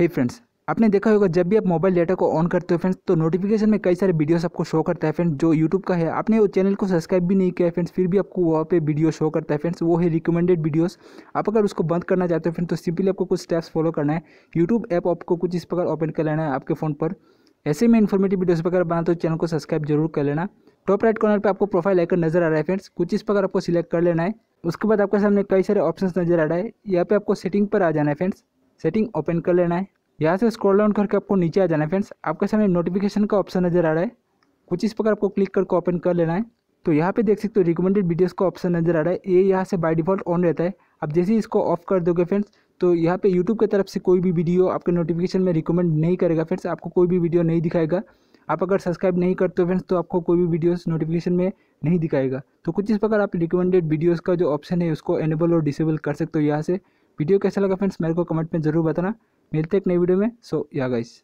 हे hey friends आपने देखा होगा जब भी आप मोबाइल डेटा को ऑन करते हो फ्रेंड्स तो नोटिफिकेशन में कई सारे वीडियोस आपको शो करता है फ्रेंड्स जो यूट्यूब का है आपने वो चैनल को सब्सक्राइब भी नहीं किया है फ्रेंड्स फिर भी आपको वहाँ पे वीडियो शो करता है फ्रेंड्स वो है रिकमेंडेड वीडियोस आप अगर उसको बंद करना चाहते हो फ्रेंड तो सिंपली आपको कुछ स्टेप्स फॉलो करना है यूट्यूब ऐप आपको कुछ इस प्रकार ओपन कर लेना है आपके फ़ोन पर ऐसे में इन्फॉर्मेटिव वीडियोज़ वगैरह बनाते तो चैनल को सब्सक्राइब जरूर कर लेना टॉप राइट कॉर्नर पर आपको प्रोफाइल आइकन नजर आ रहा है फ्रेंड्स कुछ इस प्रकार आपको सिलेक्ट कर लेना है उसके बाद आपके सामने कई सारे ऑप्शन नजर आ रहा है यहाँ पे आपको सेटिंग पर आ जाना है फ्रेंड्स सेटिंग ओपन कर लेना है यहाँ से स्क्रॉल डाउन करके आपको नीचे आ जाना है फ्रेंड्स आपके सामने नोटिफिकेशन का ऑप्शन नज़र आ रहा है कुछ इस प्रकार आपको क्लिक करके ओपन कर लेना है तो यहाँ पे देख सकते हो रिकमेंडेड वीडियोस का ऑप्शन नज़र आ रहा है ये यहाँ से बाय डिफ़ॉल्ट ऑन रहता है आप जैसे ही इसको ऑफ कर दोगे फ्रेंड्स तो यहाँ पे यूट्यूब की तरफ से कोई भी वीडियो आपके नोटिफिकेशन में रिकमेंड नहीं करेगा फ्रेंड्स आपको कोई भी वीडियो नहीं दिखाएगा आप अगर सब्सक्राइब नहीं करते हो फ्रेंड्स तो आपको कोई भी वीडियोज़ नोटिफिकेशन में नहीं दिखाएगा तो कुछ इस प्रकार आप रिकमेंडेड वीडियोज़ का जो ऑप्शन है उसको एनेबल और डिसेबल कर सकते हो यहाँ से वीडियो कैसा लगा फ्रेंड्स मेरे को कमेंट में ज़रूर बताना मिलते एक नई वीडियो में सो या गाइस